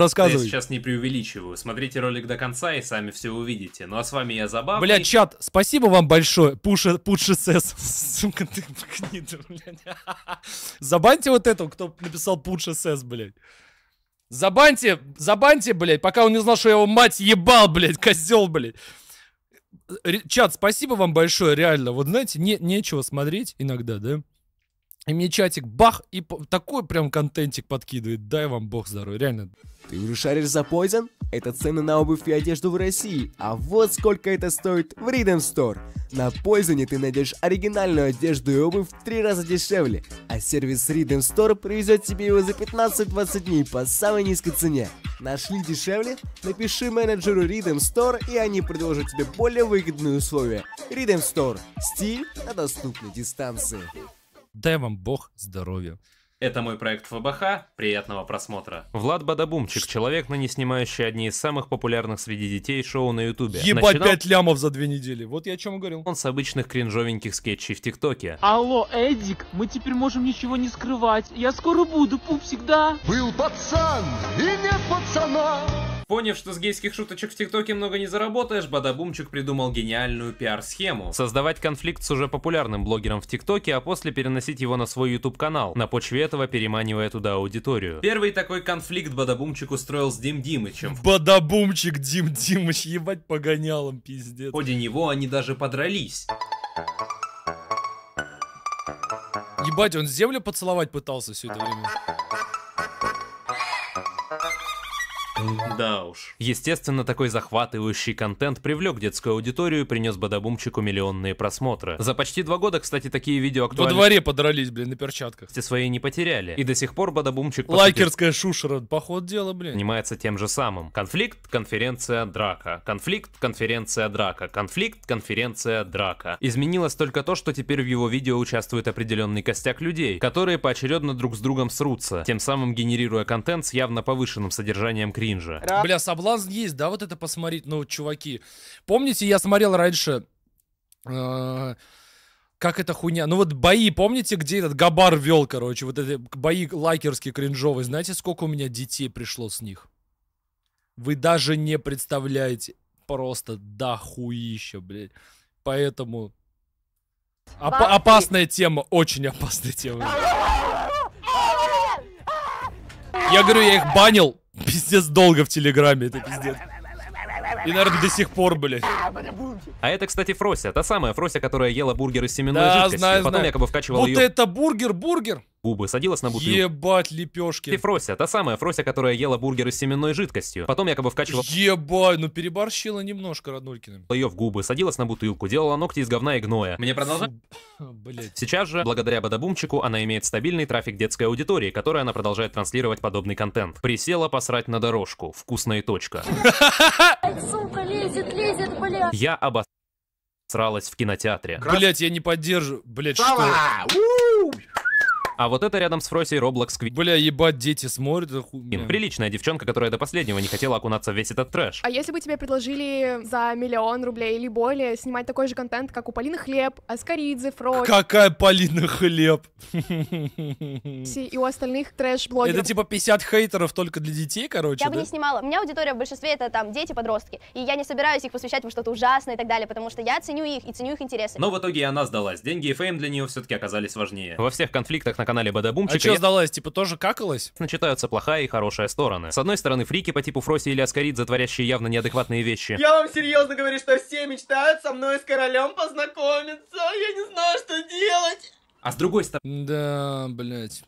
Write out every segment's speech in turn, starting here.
Рассказывай. Я сейчас не преувеличиваю. Смотрите ролик до конца и сами все увидите. Ну а с вами я Забав. Бля, чат, спасибо вам большое. Пуша, пуша СС. Сука, ты блядь. Забаньте вот этого, кто написал пуша СС, блядь. Забаньте, забаньте, блядь, пока он не знал, что я его мать ебал, блядь, козел, блядь. Чат, спасибо вам большое, реально. Вот знаете, не, нечего смотреть иногда, да? И мне чатик бах, и такой прям контентик подкидывает. Дай вам бог здоровья, реально. Ты уже шаришь за Poison? Это цены на обувь и одежду в России. А вот сколько это стоит в Rhythm Store. На Poison ты найдешь оригинальную одежду и обувь в три раза дешевле. А сервис Rhythm Store привезет тебе его за 15-20 дней по самой низкой цене. Нашли дешевле? Напиши менеджеру Rhythm Store, и они предложат тебе более выгодные условия. Rhythm Store. Стиль на доступной дистанции. Дай вам бог здоровья. Это мой проект ФБХ. Приятного просмотра. Влад Бадабумчик, человек, на не снимающий одни из самых популярных среди детей шоу на Ютубе. Ебать, Начинал... лямов за две недели. Вот я о чем говорил. Он с обычных кринжовеньких скетчей в ТикТоке. Алло, Эдик, мы теперь можем ничего не скрывать. Я скоро буду, пуп всегда. Был пацан и нет пацана. Поняв, что с гейских шуточек в ТикТоке много не заработаешь, Бадабумчик придумал гениальную пиар-схему. Создавать конфликт с уже популярным блогером в ТикТоке, а после переносить его на свой YouTube-канал, на почве этого переманивая туда аудиторию. Первый такой конфликт Бадабумчик устроил с Дим Димычем. Бадабумчик Дим Димыч, ебать погонялом, пиздец. В ходе него они даже подрались. Ебать, он землю поцеловать пытался все это время. Да уж. Естественно, такой захватывающий контент привлек детскую аудиторию и принес Бадабумчику миллионные просмотры. За почти два года, кстати, такие видео актуальны. Во дворе подрались, блин, на перчатках. все свои не потеряли. И до сих пор Бадабумчик... Лакерская сути... шушера, поход дела, блин. Занимается тем же самым. Конфликт, конференция, драка. Конфликт, конференция, драка. Конфликт, конференция, драка. Изменилось только то, что теперь в его видео участвует определенный костяк людей, которые поочередно друг с другом срутся, тем самым генерируя контент с явно повышенным содержанием кринжа один же. Бля, соблазн есть, да, вот это посмотреть, ну, чуваки. Помните, я смотрел раньше... Э, как эта хуйня? Ну вот бои, помните, где этот Габар вел, короче, вот эти бои лайкерские кринжовые. Знаете, сколько у меня детей пришло с них? Вы даже не представляете. Просто да хуище, блядь. Поэтому... Оп- опасная тема, очень опасная тема. Я говорю, я их банил, Пиздец долго в Телеграме, это пиздец. И, наверное, до сих пор, блядь. А это, кстати, Фрося. Та самая Фрося, которая ела бургеры с семенной да, жидкостью. Знаю, Потом знаю. якобы вкачивала вот ее... Вот это бургер-бургер. Губы садилась на бутылку. Ебать, лепешки. И Фрося, та самая Фрося, которая ела бургеры с семенной жидкостью. Потом якобы вкачивала... Ебать, ну переборщила немножко, Радулькиным. Ее в губы, садилась на бутылку, делала ногти из говна и гноя. Мне продолжать? Сейчас же, благодаря Бадабумчику, она имеет стабильный трафик детской аудитории, который она продолжает транслировать подобный контент. Присела посрать на дорожку. Вкусная точка. Сука, лезет, лезет, блядь. Я обос. Сралась в кинотеатре. Блять, я не поддержу, Блять, что? А вот это рядом с Фросей Роблокс Квик. Бля, ебать, дети смотрят. Хуйня. Приличная девчонка, которая до последнего не хотела окунаться в весь этот трэш. А если бы тебе предложили за миллион рублей или более снимать такой же контент, как у Полины Хлеб, Аскаридзе, Фроси... Какая Полина Хлеб? И у остальных трэш-блогеров. Это типа 50 хейтеров только для детей, короче, Я бы не снимала. У меня аудитория в большинстве это там дети-подростки. И я не собираюсь их посвящать во что-то ужасное и так далее, потому что я ценю их и ценю их интересы. Но в итоге она сдалась. Деньги и фейм для нее все-таки оказались важнее. Во всех конфликтах, на на канале Бадабумчика... А что я... сдалась? Типа тоже какалась? Начитаются плохая и хорошая стороны. С одной стороны, фрики по типу Фроси или Аскарид, затворящие явно неадекватные вещи. Я вам серьезно говорю, что все мечтают со мной с королем познакомиться. Я не знаю, что делать. А с другой стороны... Да, блять.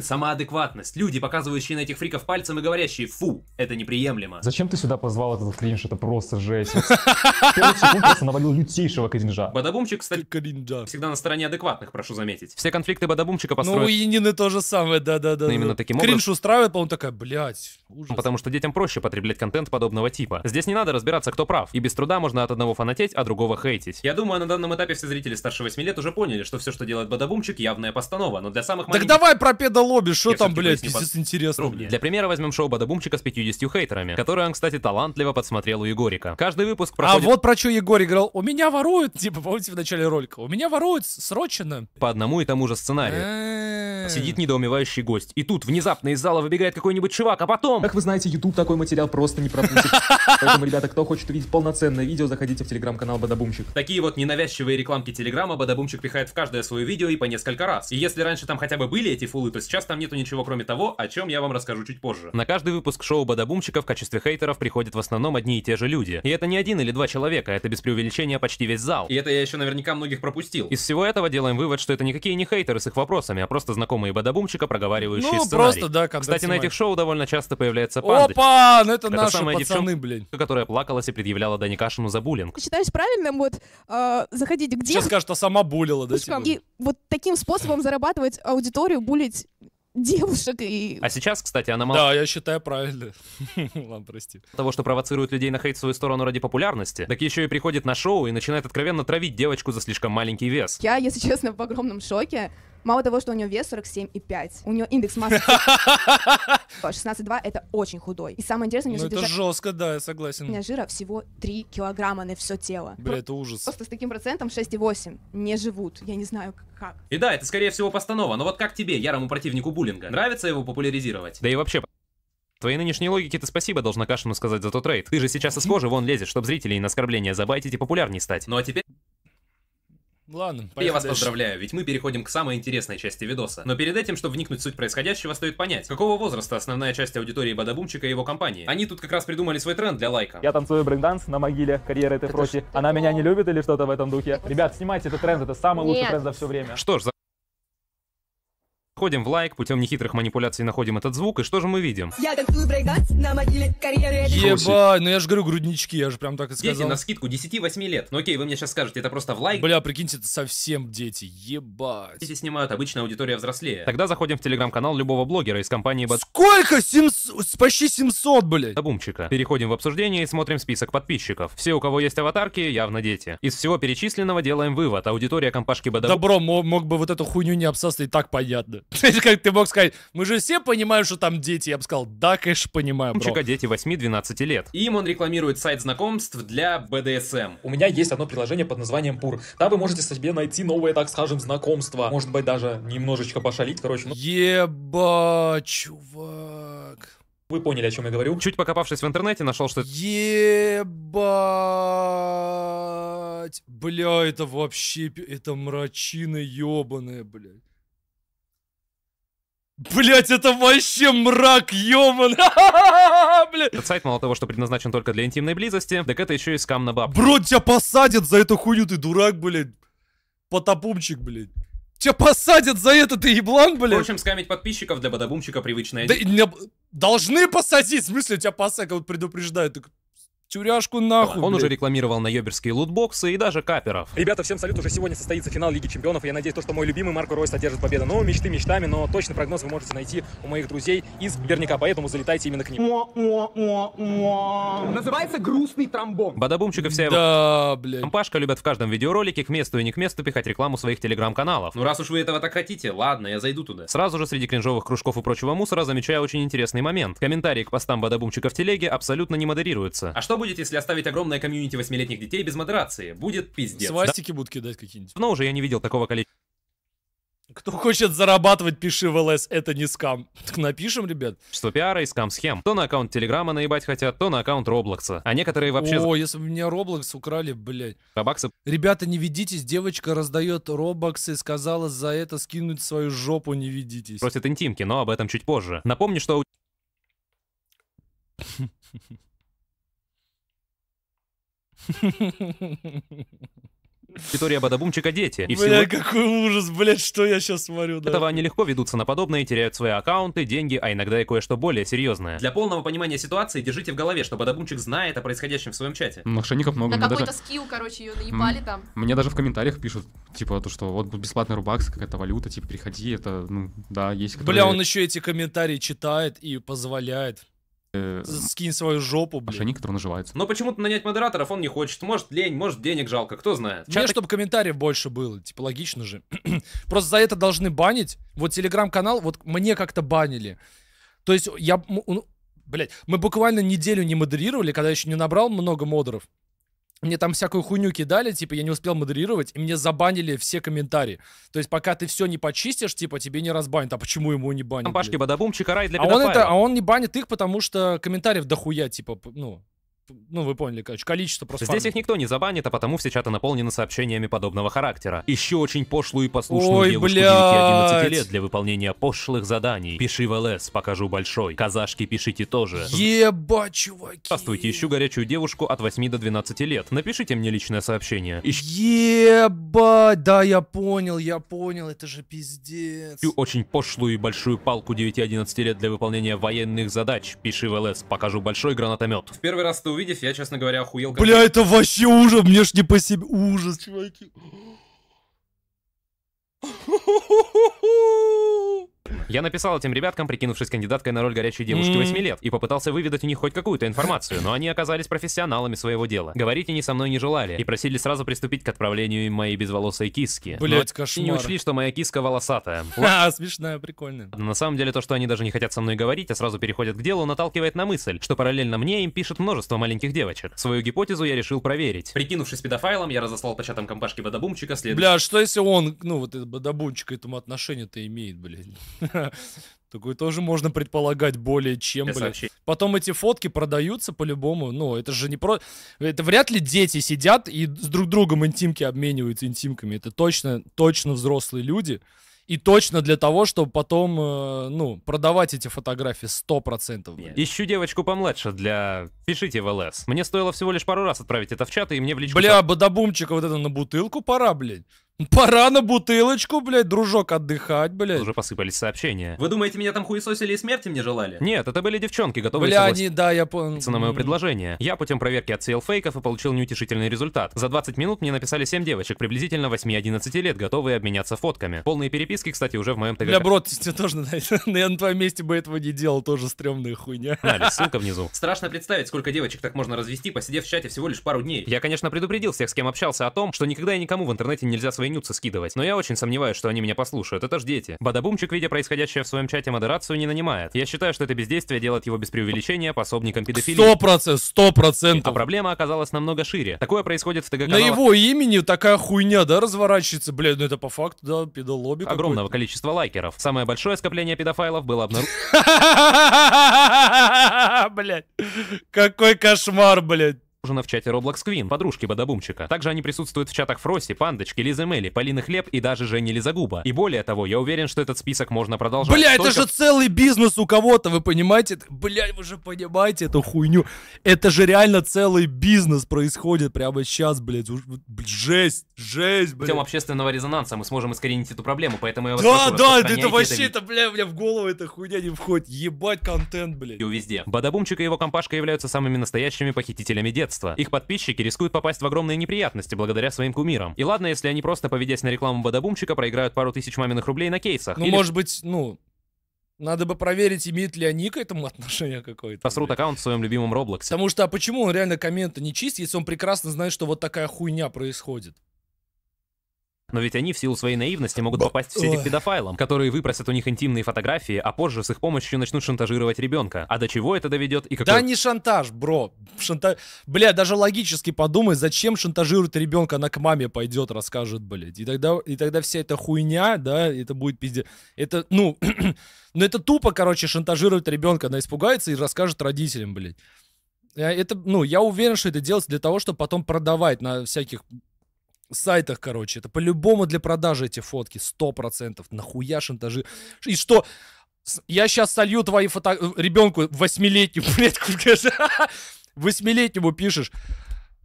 самоадекватность Люди, показывающие на этих фриков пальцем и говорящие «фу, это неприемлемо». Зачем ты сюда позвал этот кринж? Это просто жесть. Ты просто навалил лютейшего кринжа. Бадабумчик, кстати, кринжа. всегда на стороне адекватных, прошу заметить. Все конфликты Бадабумчика построены... Ну, у Енины то же самое, да-да-да. Ну, именно таким образом. Кринж устраивает, по-моему, а такая, блядь, ну, Потому что детям проще потреблять контент подобного типа. Здесь не надо разбираться, кто прав. И без труда можно от одного фанатеть, а другого хейтить. Я думаю, на данном этапе все зрители старше 8 лет уже поняли, что все, что делает Бадабумчик, явная постанова. Но для самых Так давай про до лобби, что там, блядь, пиздец интересно. Для примера возьмем шоу Бадабумчика с 50 хейтерами, которое он, кстати, талантливо подсмотрел у Егорика. Каждый выпуск а проходит... А вот про что Егор играл. У меня воруют, типа, помните в начале ролика? У меня воруют срочно. По одному и тому же сценарию. Сидит недоумевающий гость. И тут внезапно из зала выбегает какой-нибудь чувак, а потом... Как вы знаете, YouTube такой материал просто не пропустит. Поэтому, ребята, кто хочет увидеть полноценное видео, заходите в телеграм-канал Бадабумчик. Такие вот ненавязчивые рекламки телеграма Бадабумчик пихает в каждое свое видео и по несколько раз. И если раньше там хотя бы были эти фулы, то сейчас там нету ничего кроме того, о чем я вам расскажу чуть позже. На каждый выпуск шоу Бадабумчика в качестве хейтеров приходят в основном одни и те же люди. И это не один или два человека, это без преувеличения почти весь зал. И это я еще наверняка многих пропустил. Из всего этого делаем вывод, что это никакие не хейтеры с их вопросами, а просто знакомые Бадабумчика, проговаривающие ну, сценарий. просто, да, Кстати, снимали. на этих шоу довольно часто появляется панды. Опа, ну это, это наши самая пацаны, блин. которая плакалась и предъявляла Дани Кашину за буллинг. Считаешь правильным вот э, заходить где... Сейчас скажут, а сама булила, да? И вот таким способом зарабатывать аудиторию, булить девушек и... А сейчас, кстати, она мало... Да, я считаю правильно. Ладно, прости. Того, что провоцирует людей на хейт в свою сторону ради популярности, так еще и приходит на шоу и начинает откровенно травить девочку за слишком маленький вес. Я, если честно, в огромном шоке. Мало того, что у него вес 47,5, у него индекс массы 16,2 типа, это очень худой. И самое интересное, у него Ну это жестко, да, я согласен. У меня жира всего 3 килограмма на все тело. Бля, это ужас. Просто с таким процентом 6,8 не живут. Я не знаю, как. И да, это скорее всего постанова, но вот как тебе, ярому противнику буллинга? Нравится его популяризировать? Да и вообще, Твоей нынешней логике ты спасибо должна Кашину сказать за тот рейд. Ты же сейчас из кожи вон лезешь, чтобы зрителей на оскорбление забайтить и популярней стать. Ну а теперь... Ладно, поехали Я вас дальше. поздравляю, ведь мы переходим к самой интересной части видоса. Но перед этим, чтобы вникнуть в суть происходящего, стоит понять, какого возраста основная часть аудитории Бадабумчика и его компании. Они тут как раз придумали свой тренд для лайка. Я танцую брейкданс на могиле, карьера этой против. Она меня не любит или что-то в этом духе? Ребят, снимайте этот тренд, это самый лучший тренд за все время. Что ж, Ходим в лайк, путем нехитрых манипуляций находим этот звук, и что же мы видим? Я танцую брейкданс на могиле карьеры. Ебать, ну я же говорю груднички, я же прям так и сказал. Дети, на скидку 10-8 лет. Ну окей, вы мне сейчас скажете, это просто в лайк. Бля, прикиньте, это совсем дети, ебать. Дети снимают, обычно аудитория взрослее. Тогда заходим в телеграм-канал любого блогера из компании Бат... Сколько? 700? Почти 700, блядь. Бумчика. Переходим в обсуждение и смотрим список подписчиков. Все, у кого есть аватарки, явно дети. Из всего перечисленного делаем вывод. Аудитория компашки Бадабум... Добро, мог бы вот эту хуйню не обсасывать, так понятно. как ты мог сказать, мы же все понимаем, что там дети. Я бы сказал, да, конечно, понимаю, бро. Чека дети 8-12 лет. Им он рекламирует сайт знакомств для BDSM. У меня есть одно приложение под названием Пур. Там вы можете себе найти новые, так скажем, знакомства. Может быть, даже немножечко пошалить, короче. Ну... Еба, чувак. Вы поняли, о чем я говорю? Чуть покопавшись в интернете, нашел, что... Ебать! Бля, это вообще... Это мрачина ебаная, блядь. Блять, это вообще мрак, ёман! Этот сайт мало того, что предназначен только для интимной близости, так это еще и скам на баб. Бро, тебя посадят за эту хуйню, ты дурак, блядь. Потопумчик, блядь. Тебя посадят за это, ты еблан, блядь. Впрочем, скамить подписчиков для бадабумчика привычная. Да, не, должны посадить, в смысле, тебя посадят, вот предупреждают. Так, тюряшку нахуй. Он уже рекламировал на наеберские лутбоксы и даже каперов. Ребята, всем салют. Уже сегодня состоится финал Лиги Чемпионов. я надеюсь, то, что мой любимый Марко Ройс одержит победу. Но мечты мечтами, но точно прогноз вы можете найти у моих друзей из Берника, Поэтому залетайте именно к ним. Называется грустный трамбон. Бадабумчика вся Да, блядь. Пашка любят в каждом видеоролике к месту и не к месту пихать рекламу своих телеграм-каналов. Ну раз уж вы этого так хотите, ладно, я зайду туда. Сразу же среди кринжовых кружков и прочего мусора замечаю очень интересный момент. Комментарии к постам Бадабумчика в телеге абсолютно не модерируются. А что будет будет, если оставить огромное комьюнити восьмилетних детей без модерации? Будет пиздец. Свастики да? будут кидать какие-нибудь. Но уже я не видел такого количества. Кто хочет зарабатывать, пиши в ЛС, это не скам. Так напишем, ребят. Что пиара и скам-схем. То на аккаунт Телеграма наебать хотят, то на аккаунт Роблокса. А некоторые вообще... О, если бы меня Роблокс украли, блядь. Робаксы... Ребята, не ведитесь, девочка раздает Робоксы, сказала за это скинуть свою жопу, не ведитесь. Просит интимки, но об этом чуть позже. Напомню, что... Территория Бадабумчика дети. И Бля, всего... какой ужас, блядь, что я сейчас смотрю. Да. Этого они легко ведутся на подобные, теряют свои аккаунты, деньги, а иногда и кое-что более серьезное. Для полного понимания ситуации держите в голове, что Бадабумчик знает о происходящем в своем чате. Мошенников много. На какой-то даже... скилл, короче, ее наебали там. Мне даже в комментариях пишут, типа, то, что вот бесплатный рубакс, какая-то валюта, типа, приходи, это, ну, да, есть... Которые... Бля, он еще эти комментарии читает и позволяет. Э, скинь свою жопу, блин. Мошенник, который наживается. Но почему-то нанять модераторов он не хочет. Может, лень, может, денег жалко, кто знает. Мне, чтобы комментариев больше было. Типа, логично же. Просто за это должны банить. Вот телеграм-канал, вот мне как-то банили. То есть я... Ну, Блять, мы буквально неделю не модерировали, когда еще не набрал много модеров мне там всякую хуйню кидали, типа, я не успел модерировать, и мне забанили все комментарии. То есть, пока ты все не почистишь, типа, тебе не разбанят. А почему ему не банят? Там башки бадабум, чикарай для а он, это, а он не банит их, потому что комментариев дохуя, типа, ну, ну, вы поняли, короче, количество просто... Здесь их никто не забанит, а потому все чаты наполнены сообщениями подобного характера. Еще очень пошлую и послушную Ой, девушку 9-11 лет для выполнения пошлых заданий. Пиши в ЛС, покажу большой. Казашки пишите тоже. Ебать, чуваки. Здравствуйте, ищу горячую девушку от 8 до 12 лет. Напишите мне личное сообщение. Ищ... Ебать, да, я понял, я понял, это же пиздец. Ищу очень пошлую и большую палку 9-11 лет для выполнения военных задач. Пиши в ЛС, покажу большой гранатомет. В первый раз ты увидев, я, честно говоря, охуел. Как... Бля, это вообще ужас, мне ж не по себе. Ужас, чуваки. Я написал этим ребяткам, прикинувшись кандидаткой на роль горячей девушки 8 лет, и попытался выведать у них хоть какую-то информацию, но они оказались профессионалами своего дела. Говорить они со мной не желали и просили сразу приступить к отправлению моей безволосой киски. Блять, кошмар. не учли, что моя киска волосатая. А, смешная, прикольная. На самом деле то, что они даже не хотят со мной говорить, а сразу переходят к делу, наталкивает на мысль, что параллельно мне им пишет множество маленьких девочек. Свою гипотезу я решил проверить. Прикинувшись педофайлом, я разослал по чатам компашки Бадабумчика следующий. Бля, что если он, ну вот этот Бадабумчик к этому отношение-то имеет, блин? Такой тоже можно предполагать более чем, блин. Потом эти фотки продаются по-любому. Ну, это же не про... Это вряд ли дети сидят и с друг другом интимки обмениваются интимками. Это точно, точно взрослые люди. И точно для того, чтобы потом, э, ну, продавать эти фотографии 100%. Ищу девочку помладше для... Пишите в ЛС. Мне стоило всего лишь пару раз отправить это в чат, и мне в личку... Бля, бадабумчика вот это на бутылку пора, блядь. Пора на бутылочку, блядь, дружок, отдыхать, блядь. Уже посыпались сообщения. Вы думаете, меня там хуесосили и смерти мне желали? Нет, это были девчонки, готовые Бля, они, да, я понял. Цена мое предложение. Я путем проверки отсеял фейков и получил неутешительный результат. За 20 минут мне написали 7 девочек, приблизительно 8-11 лет, готовые обменяться фотками. Полные переписки подписки, кстати, уже в моем ТГК. Бля, брод, тебе тоже надо. Я на твоем месте бы этого не делал, тоже стрёмная хуйня. Нали, ссылка внизу. Страшно представить, сколько девочек так можно развести, посидев в чате всего лишь пару дней. Я, конечно, предупредил всех, с кем общался, о том, что никогда и никому в интернете нельзя свои нюцы скидывать. Но я очень сомневаюсь, что они меня послушают. Это ж дети. Бадабумчик, видя происходящее в своем чате, модерацию не нанимает. Я считаю, что это бездействие делает его без преувеличения пособником педофилии. Сто процентов, А проблема оказалась намного шире. Такое происходит в тгк. На его имени такая хуйня, да, разворачивается? Блядь, ну это по факту, да, педалоби огромного количества лайкеров. Самое большое скопление педофайлов было обнаружено... Блять, какой кошмар, блять обнаружена в чате Roblox Queen, подружки Бадабумчика. Также они присутствуют в чатах Фроси, Пандочки, Лизы Мели, Полины Хлеб и даже Жени Лизагуба. И более того, я уверен, что этот список можно продолжать. Бля, только... это же целый бизнес у кого-то, вы понимаете? Бля, вы же понимаете эту хуйню. Это же реально целый бизнес происходит прямо сейчас, блядь. Жесть, жесть, блядь. Тем общественного резонанса мы сможем искоренить эту проблему, поэтому я вас Да, прошу, да, это вообще, это, бля, бля, в голову эта хуйня не входит. Ебать контент, блядь. И везде. Бадабумчик и его компашка являются самыми настоящими похитителями детства детства. Их подписчики рискуют попасть в огромные неприятности благодаря своим кумирам. И ладно, если они просто поведясь на рекламу бадабумчика, проиграют пару тысяч маминых рублей на кейсах. Ну, или... может быть, ну, надо бы проверить, имеет ли они к этому отношение какое-то. Посрут аккаунт в своем любимом Роблоксе. Потому что, а почему он реально комменты не чистит, если он прекрасно знает, что вот такая хуйня происходит? но ведь они в силу своей наивности могут попасть в сети к педофайлам, которые выпросят у них интимные фотографии, а позже с их помощью начнут шантажировать ребенка. А до чего это доведет и как... Да не шантаж, бро. Шантаж... Бля, даже логически подумай, зачем шантажируют ребенка, она к маме пойдет, расскажет, блядь. И тогда, и тогда вся эта хуйня, да, это будет пиздец. Это, ну, ну это тупо, короче, шантажировать ребенка. Она испугается и расскажет родителям, блядь э, это, ну, я уверен, что это делается для того, чтобы потом продавать на всяких сайтах, короче, это по-любому для продажи эти фотки, 100%, нахуя шантажи, и что, я сейчас солью твои фото... Э, Ребенку восьмилетнему, блядь, восьмилетнему пишешь,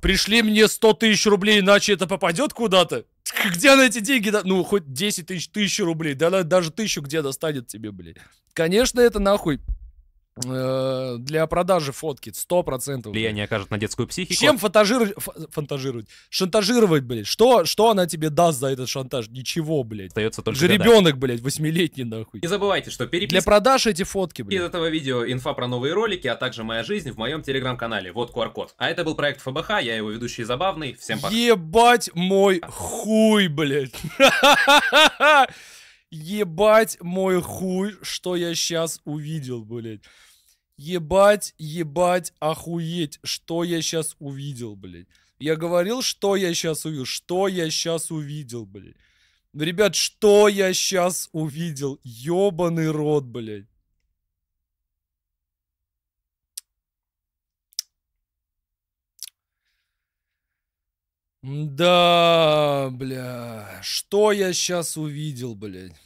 пришли мне 100 тысяч рублей, иначе это попадет куда-то. Где она эти деньги? Ну, хоть 10 тысяч, тысячу рублей, да она даже тысячу где достанет тебе, блядь. Конечно, это нахуй Э, для продажи фотки, 100%. Влияние окажет на детскую психику. Чем фантажировать? фантажировать? Шантажировать, блядь. Что, что она тебе даст за этот шантаж? Ничего, блядь. Остается только Же ребенок, блядь, восьмилетний, нахуй. Не забывайте, что переписка... Для продаж эти фотки, блядь. Из этого видео инфа про новые ролики, а также моя жизнь в моем телеграм-канале. Вот QR-код. А это был проект ФБХ, я его ведущий Забавный. Всем пока. Ебать мой хуй, блядь. Ебать мой хуй, что я сейчас увидел, блядь. Ебать, ебать, охуеть, что я сейчас увидел, блядь. Я говорил, что я сейчас увидел, что я сейчас увидел, блядь. Ребят, что я сейчас увидел? Ёбаный рот, блядь. Да, бля, что я сейчас увидел, блядь.